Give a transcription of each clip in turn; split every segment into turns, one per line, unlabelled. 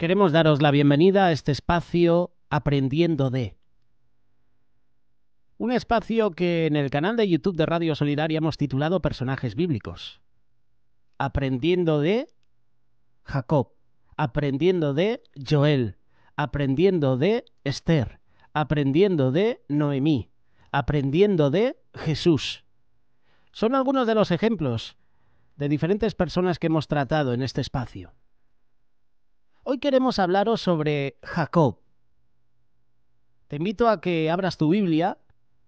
Queremos daros la bienvenida a este espacio Aprendiendo de. Un espacio que en el canal de YouTube de Radio Solidaria hemos titulado Personajes Bíblicos. Aprendiendo de Jacob, aprendiendo de Joel, aprendiendo de Esther, aprendiendo de Noemí, aprendiendo de Jesús. Son algunos de los ejemplos de diferentes personas que hemos tratado en este espacio. Hoy queremos hablaros sobre Jacob. Te invito a que abras tu Biblia,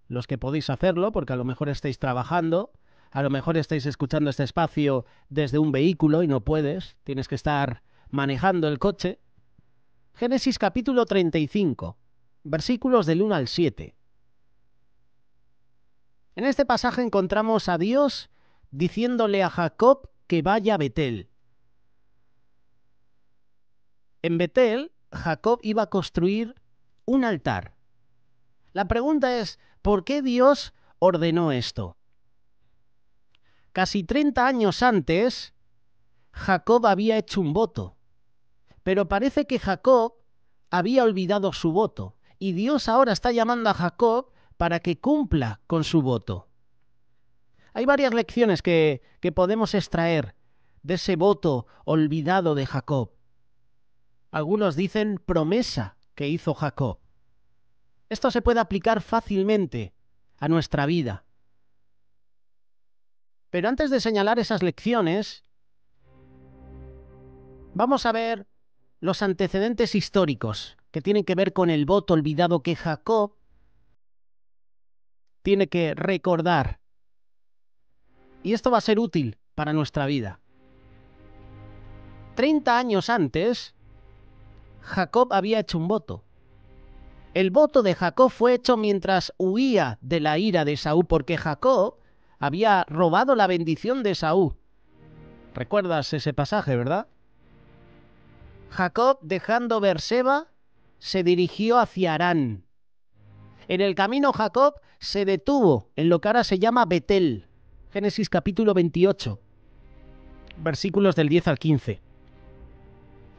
los que podéis hacerlo, porque a lo mejor estáis trabajando, a lo mejor estáis escuchando este espacio desde un vehículo y no puedes, tienes que estar manejando el coche. Génesis capítulo 35, versículos del 1 al 7. En este pasaje encontramos a Dios diciéndole a Jacob que vaya a Betel. En Betel, Jacob iba a construir un altar. La pregunta es, ¿por qué Dios ordenó esto? Casi 30 años antes, Jacob había hecho un voto, pero parece que Jacob había olvidado su voto y Dios ahora está llamando a Jacob para que cumpla con su voto. Hay varias lecciones que, podemos extraer de ese voto olvidado de Jacob algunos dicen promesa que hizo Jacob. Esto se puede aplicar fácilmente a nuestra vida. Pero antes de señalar esas lecciones, vamos a ver los antecedentes históricos que tienen que ver con el voto olvidado que Jacob tiene que recordar. Y esto va a ser útil para nuestra vida. 30 años antes, Jacob había hecho un voto. El voto de Jacob fue hecho mientras huía de la ira de Saúl, porque Jacob había robado la bendición de Saúl. ¿Recuerdas ese pasaje, verdad? Jacob, dejando Berseba, se dirigió hacia Arán. En el camino Jacob se detuvo en lo que ahora se llama Betel. Génesis capítulo 28, versículos del 10 al 15.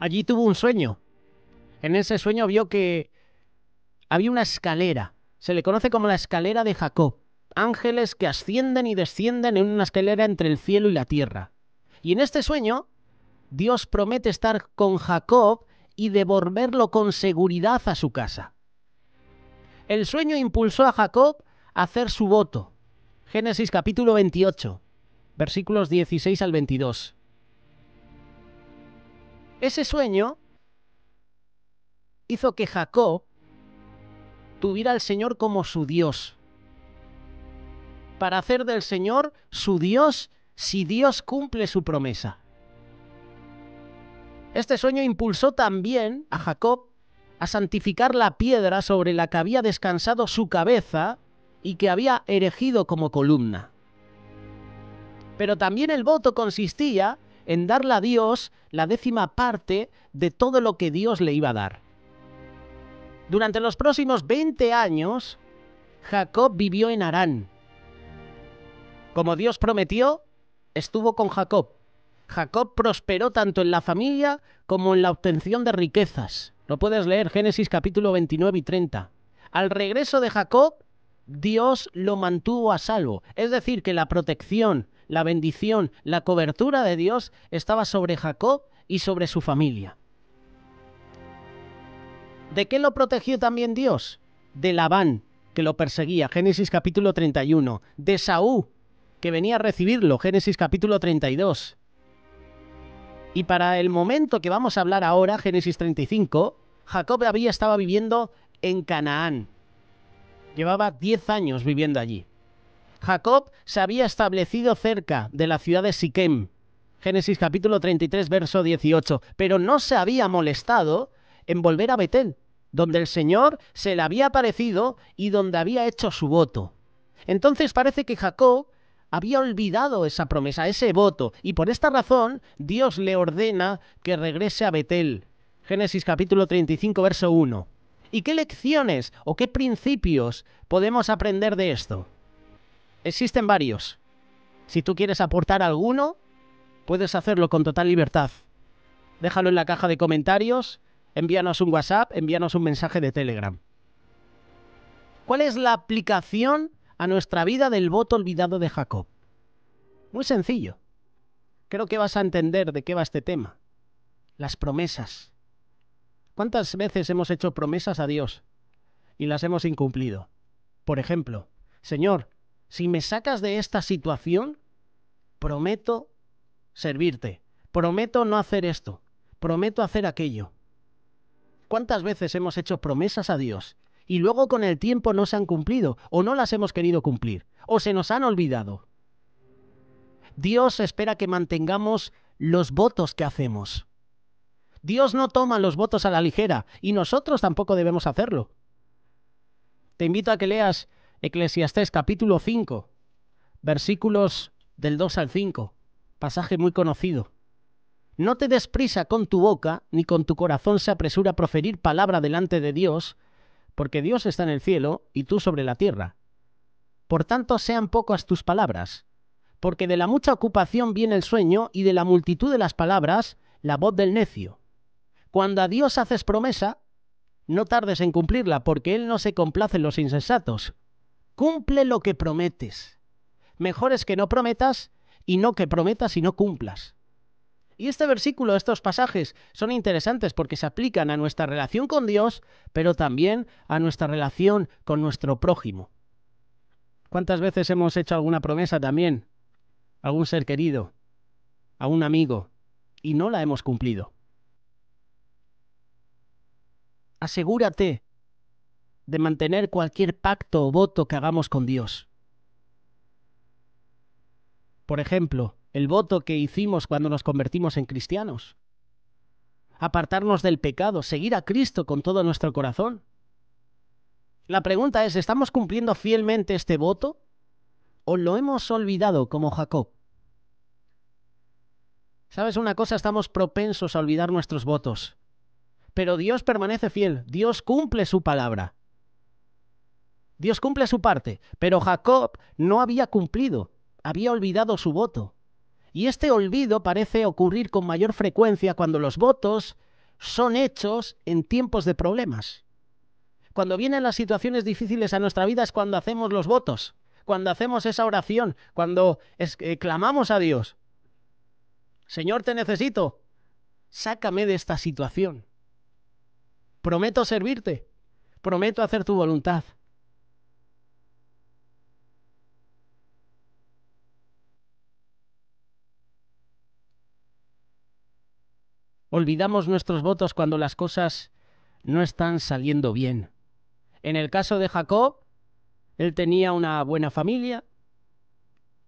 Allí tuvo un sueño en ese sueño vio que había una escalera. Se le conoce como la escalera de Jacob. Ángeles que ascienden y descienden en una escalera entre el cielo y la tierra. Y en este sueño, Dios promete estar con Jacob y devolverlo con seguridad a su casa. El sueño impulsó a Jacob a hacer su voto. Génesis capítulo 28, versículos 16 al 22. Ese sueño hizo que Jacob tuviera al Señor como su Dios. Para hacer del Señor su Dios si Dios cumple su promesa. Este sueño impulsó también a Jacob a santificar la piedra sobre la que había descansado su cabeza y que había erigido como columna. Pero también el voto consistía en darle a Dios la décima parte de todo lo que Dios le iba a dar. Durante los próximos 20 años, Jacob vivió en Harán. Como Dios prometió, estuvo con Jacob. Jacob prosperó tanto en la familia como en la obtención de riquezas. Lo puedes leer Génesis capítulo 29 y 30. Al regreso de Jacob, Dios lo mantuvo a salvo. Es decir, que la protección, la bendición, la cobertura de Dios estaba sobre Jacob y sobre su familia. ¿De qué lo protegió también Dios? De Labán, que lo perseguía, Génesis capítulo 31. De Saúl, que venía a recibirlo, Génesis capítulo 32. Y para el momento que vamos a hablar ahora, Génesis 35, Jacob había estaba viviendo en Canaán. Llevaba 10 años viviendo allí. Jacob se había establecido cerca de la ciudad de Siquem, Génesis capítulo 33, verso 18, pero no se había molestado en volver a Betel, donde el Señor se le había aparecido y donde había hecho su voto. Entonces parece que Jacob había olvidado esa promesa, ese voto, y por esta razón Dios le ordena que regrese a Betel. Génesis capítulo 35, verso 1. ¿Y qué lecciones o qué principios podemos aprender de esto? Existen varios. Si tú quieres aportar alguno, puedes hacerlo con total libertad. Déjalo en la caja de comentarios envíanos un WhatsApp, envíanos un mensaje de Telegram. ¿Cuál es la aplicación a nuestra vida del voto olvidado de Jacob? Muy sencillo. Creo que vas a entender de qué va este tema. Las promesas. ¿Cuántas veces hemos hecho promesas a Dios y las hemos incumplido? Por ejemplo, Señor, si me sacas de esta situación, prometo servirte, prometo no hacer esto, prometo hacer aquello. ¿Cuántas veces hemos hecho promesas a Dios y luego con el tiempo no se han cumplido o no las hemos querido cumplir o se nos han olvidado? Dios espera que mantengamos los votos que hacemos. Dios no toma los votos a la ligera y nosotros tampoco debemos hacerlo. Te invito a que leas Eclesiastés capítulo 5, versículos del 2 al 5, pasaje muy conocido. No te des con tu boca, ni con tu corazón se apresura a proferir palabra delante de Dios, porque Dios está en el cielo y tú sobre la tierra. Por tanto, sean pocas tus palabras, porque de la mucha ocupación viene el sueño y de la multitud de las palabras la voz del necio. Cuando a Dios haces promesa, no tardes en cumplirla, porque Él no se complace en los insensatos. Cumple lo que prometes. Mejor es que no prometas y no que prometas y no cumplas. Y este versículo, estos pasajes son interesantes porque se aplican a nuestra relación con Dios, pero también a nuestra relación con nuestro prójimo. ¿Cuántas veces hemos hecho alguna promesa también a un ser querido, a un amigo, y no la hemos cumplido? Asegúrate de mantener cualquier pacto o voto que hagamos con Dios. Por ejemplo, el voto que hicimos cuando nos convertimos en cristianos. Apartarnos del pecado, seguir a Cristo con todo nuestro corazón. La pregunta es, ¿estamos cumpliendo fielmente este voto? ¿O lo hemos olvidado como Jacob? ¿Sabes una cosa? Estamos propensos a olvidar nuestros votos. Pero Dios permanece fiel, Dios cumple su palabra. Dios cumple su parte, pero Jacob no había cumplido, había olvidado su voto. Y este olvido parece ocurrir con mayor frecuencia cuando los votos son hechos en tiempos de problemas. Cuando vienen las situaciones difíciles a nuestra vida es cuando hacemos los votos, cuando hacemos esa oración, cuando eh, clamamos a Dios. Señor, te necesito. Sácame de esta situación. Prometo servirte. Prometo hacer tu voluntad. Olvidamos nuestros votos cuando las cosas no están saliendo bien. En el caso de Jacob, él tenía una buena familia.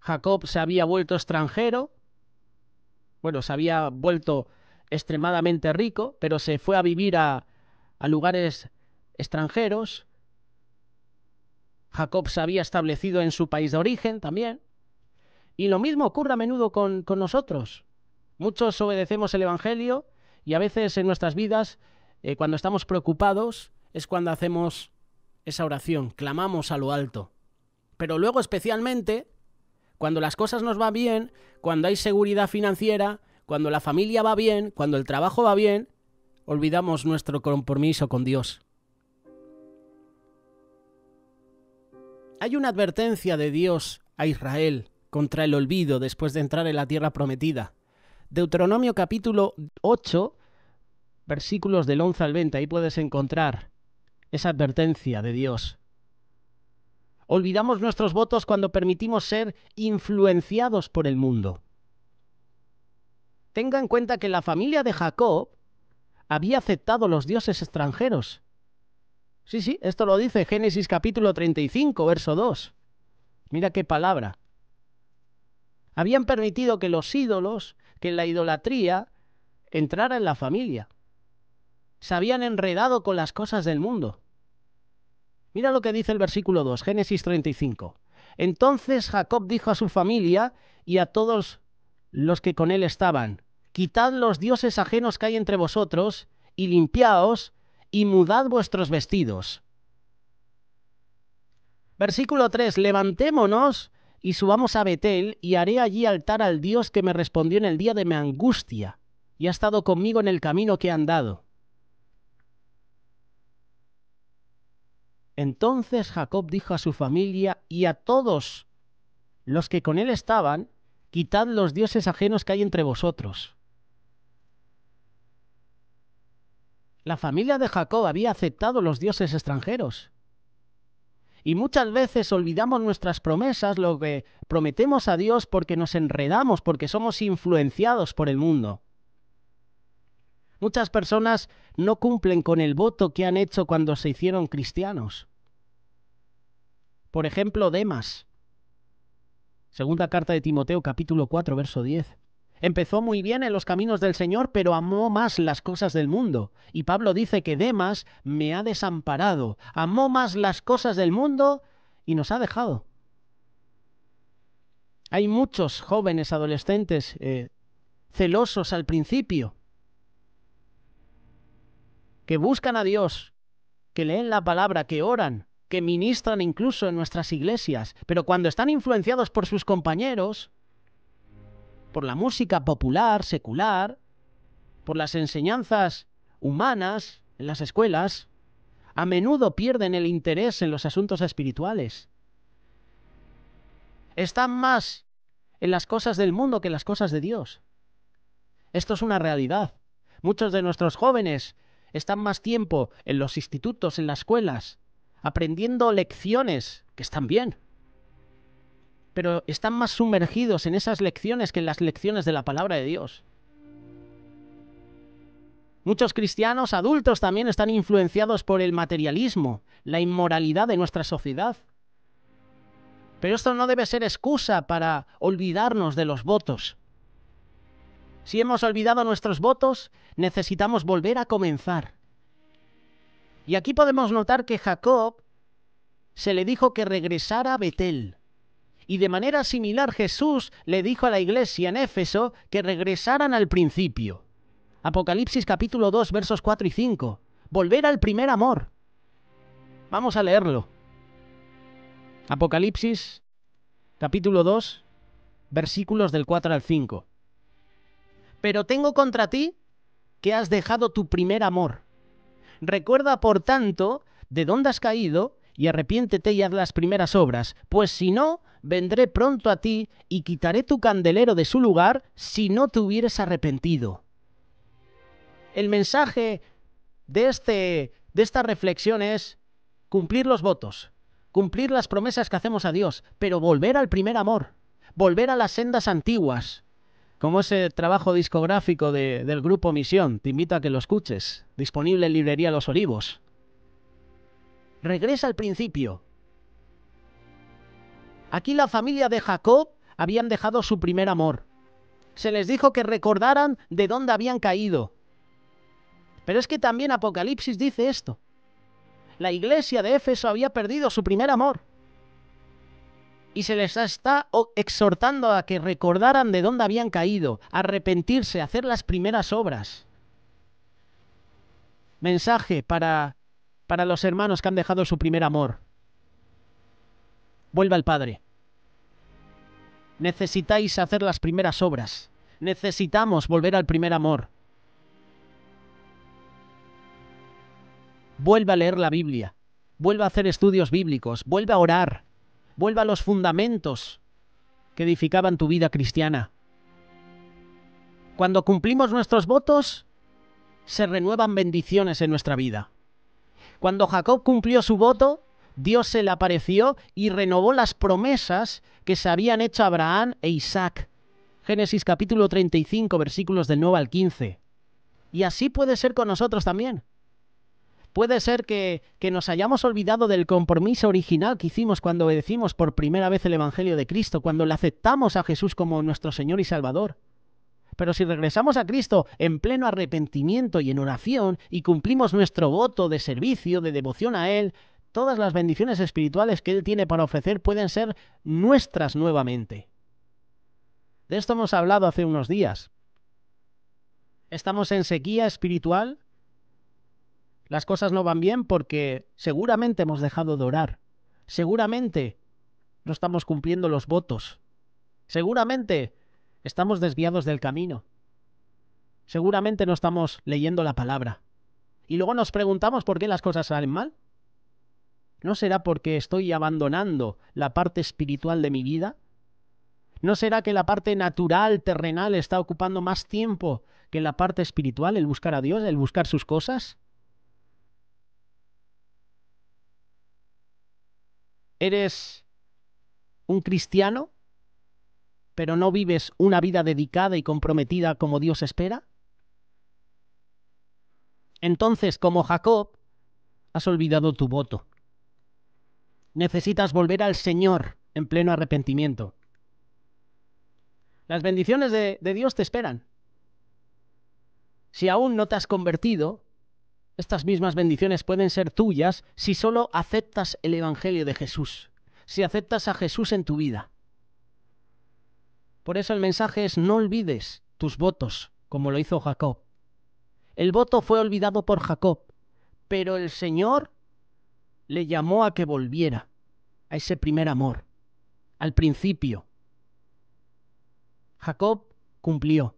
Jacob se había vuelto extranjero. Bueno, se había vuelto extremadamente rico, pero se fue a vivir a, lugares extranjeros. Jacob se había establecido en su país de origen también. Y lo mismo ocurre a menudo con nosotros. Muchos obedecemos el Evangelio y a veces en nuestras vidas, eh, cuando estamos preocupados, es cuando hacemos esa oración, clamamos a lo alto. Pero luego especialmente, cuando las cosas nos van bien, cuando hay seguridad financiera, cuando la familia va bien, cuando el trabajo va bien, olvidamos nuestro compromiso con Dios. Hay una advertencia de Dios a Israel contra el olvido después de entrar en la tierra prometida. Deuteronomio capítulo 8, versículos del 11 al 20, ahí puedes encontrar esa advertencia de Dios. Olvidamos nuestros votos cuando permitimos ser influenciados por el mundo. Tenga en cuenta que la familia de Jacob había aceptado los dioses extranjeros. Sí, sí, esto lo dice Génesis capítulo 35, verso 2. Mira qué palabra. Habían permitido que los ídolos que la idolatría entrara en la familia. Se habían enredado con las cosas del mundo. Mira lo que dice el versículo 2, Génesis 35. Entonces Jacob dijo a su familia y a todos los que con él estaban, quitad los dioses ajenos que hay entre vosotros, y limpiaos, y mudad vuestros vestidos. Versículo 3, levantémonos y subamos a Betel y haré allí altar al Dios que me respondió en el día de mi angustia y ha estado conmigo en el camino que he andado. Entonces Jacob dijo a su familia y a todos los que con él estaban, quitad los dioses ajenos que hay entre vosotros. La familia de Jacob había aceptado los dioses extranjeros. Y muchas veces olvidamos nuestras promesas, lo que prometemos a Dios porque nos enredamos, porque somos influenciados por el mundo. Muchas personas no cumplen con el voto que han hecho cuando se hicieron cristianos. Por ejemplo, Demas. Segunda carta de Timoteo capítulo 4, verso 10. Empezó muy bien en los caminos del Señor, pero amó más las cosas del mundo. Y Pablo dice que Demas me ha desamparado, amó más las cosas del mundo y nos ha dejado. Hay muchos jóvenes adolescentes eh, celosos al principio, que buscan a Dios, que leen la palabra, que oran, que ministran incluso en nuestras iglesias, pero cuando están influenciados por sus compañeros, por la música popular, secular, por las enseñanzas humanas en las escuelas, a menudo pierden el interés en los asuntos espirituales. Están más en las cosas del mundo que en las cosas de Dios. Esto es una realidad. Muchos de nuestros jóvenes están más tiempo en los institutos, en las escuelas, aprendiendo lecciones que están bien, pero están más sumergidos en esas lecciones que en las lecciones de la palabra de Dios. Muchos cristianos adultos también están influenciados por el materialismo, la inmoralidad de nuestra sociedad. Pero esto no debe ser excusa para olvidarnos de los votos. Si hemos olvidado nuestros votos, necesitamos volver a comenzar. Y aquí podemos notar que Jacob se le dijo que regresara a Betel. Y de manera similar Jesús le dijo a la iglesia en Éfeso que regresaran al principio. Apocalipsis capítulo 2 versos 4 y 5. Volver al primer amor. Vamos a leerlo. Apocalipsis capítulo 2 versículos del 4 al 5. Pero tengo contra ti que has dejado tu primer amor. Recuerda, por tanto, de dónde has caído y arrepiéntete y haz las primeras obras, pues si no, vendré pronto a ti y quitaré tu candelero de su lugar si no te hubieres arrepentido. El mensaje de, este, de esta reflexión es cumplir los votos, cumplir las promesas que hacemos a Dios, pero volver al primer amor, volver a las sendas antiguas, como ese trabajo discográfico del grupo Misión, te invito a que lo escuches, disponible en Librería Los Olivos. Regresa al principio. Aquí la familia de Jacob habían dejado su primer amor. Se les dijo que recordaran de dónde habían caído. Pero es que también Apocalipsis dice esto. La iglesia de Éfeso había perdido su primer amor. Y se les está exhortando a que recordaran de dónde habían caído, arrepentirse, hacer las primeras obras. Mensaje para para los hermanos que han dejado su primer amor. Vuelva al Padre. Necesitáis hacer las primeras obras. Necesitamos volver al primer amor. Vuelva a leer la Biblia. Vuelva a hacer estudios bíblicos. Vuelva a orar. Vuelva a los fundamentos que edificaban tu vida cristiana. Cuando cumplimos nuestros votos, se renuevan bendiciones en nuestra vida. Cuando Jacob cumplió su voto, Dios se le apareció y renovó las promesas que se habían hecho a Abraham e Isaac. Génesis capítulo 35, versículos del 9 al 15. Y así puede ser con nosotros también. Puede ser que, que, nos hayamos olvidado del compromiso original que hicimos cuando obedecimos por primera vez el Evangelio de Cristo, cuando le aceptamos a Jesús como nuestro Señor y Salvador. Pero si regresamos a Cristo en pleno arrepentimiento y en oración y cumplimos nuestro voto de servicio, de devoción a Él, todas las bendiciones espirituales que Él tiene para ofrecer pueden ser nuestras nuevamente. De esto hemos hablado hace unos días. ¿Estamos en sequía espiritual? Las cosas no van bien porque seguramente hemos dejado de orar. Seguramente no estamos cumpliendo los votos. Seguramente Estamos desviados del camino. Seguramente no estamos leyendo la palabra. Y luego nos preguntamos por qué las cosas salen mal. ¿No será porque estoy abandonando la parte espiritual de mi vida? ¿No será que la parte natural, terrenal, está ocupando más tiempo que la parte espiritual, el buscar a Dios, el buscar sus cosas? ¿Eres un cristiano? pero no vives una vida dedicada y comprometida como Dios espera? Entonces, como Jacob, has olvidado tu voto. Necesitas volver al Señor en pleno arrepentimiento. Las bendiciones de, Dios te esperan. Si aún no te has convertido, estas mismas bendiciones pueden ser tuyas si solo aceptas el Evangelio de Jesús, si aceptas a Jesús en tu vida. Por eso el mensaje es no olvides tus votos, como lo hizo Jacob. El voto fue olvidado por Jacob, pero el Señor le llamó a que volviera a ese primer amor, al principio. Jacob cumplió.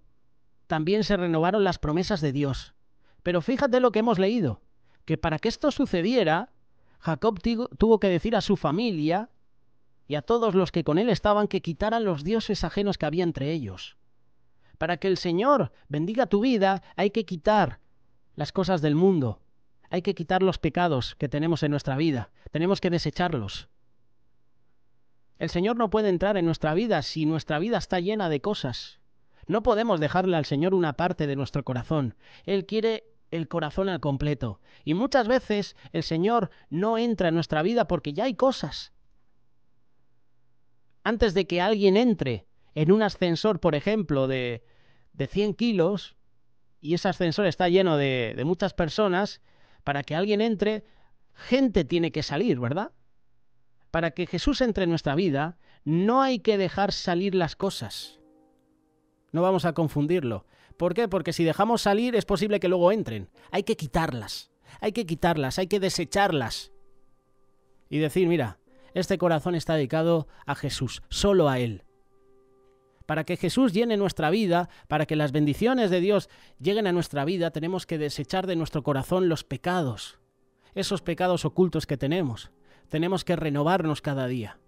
También se renovaron las promesas de Dios. Pero fíjate lo que hemos leído, que para que esto sucediera, Jacob tuvo que decir a su familia y a todos los que con él estaban que quitaran los dioses ajenos que había entre ellos. Para que el Señor bendiga tu vida hay que quitar las cosas del mundo, hay que quitar los pecados que tenemos en nuestra vida, tenemos que desecharlos. El Señor no puede entrar en nuestra vida si nuestra vida está llena de cosas. No podemos dejarle al Señor una parte de nuestro corazón. Él quiere el corazón al completo. Y muchas veces el Señor no entra en nuestra vida porque ya hay cosas, antes de que alguien entre en un ascensor, por ejemplo, de, de 100 kilos, y ese ascensor está lleno de, de muchas personas, para que alguien entre, gente tiene que salir, ¿verdad? Para que Jesús entre en nuestra vida, no hay que dejar salir las cosas. No vamos a confundirlo. ¿Por qué? Porque si dejamos salir es posible que luego entren. Hay que quitarlas, hay que quitarlas, hay que desecharlas. Y decir, mira, este corazón está dedicado a Jesús, solo a Él. Para que Jesús llene nuestra vida, para que las bendiciones de Dios lleguen a nuestra vida, tenemos que desechar de nuestro corazón los pecados, esos pecados ocultos que tenemos. Tenemos que renovarnos cada día.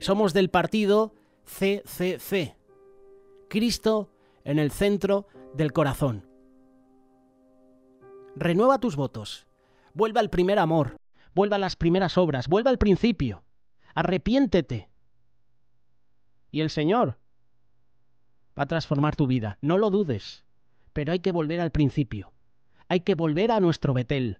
Somos del partido CCC, Cristo en el centro del corazón. Renueva tus votos, Vuelva al primer amor, vuelva a las primeras obras, vuelva al principio, arrepiéntete. Y el Señor va a transformar tu vida, no lo dudes, pero hay que volver al principio, hay que volver a nuestro Betel,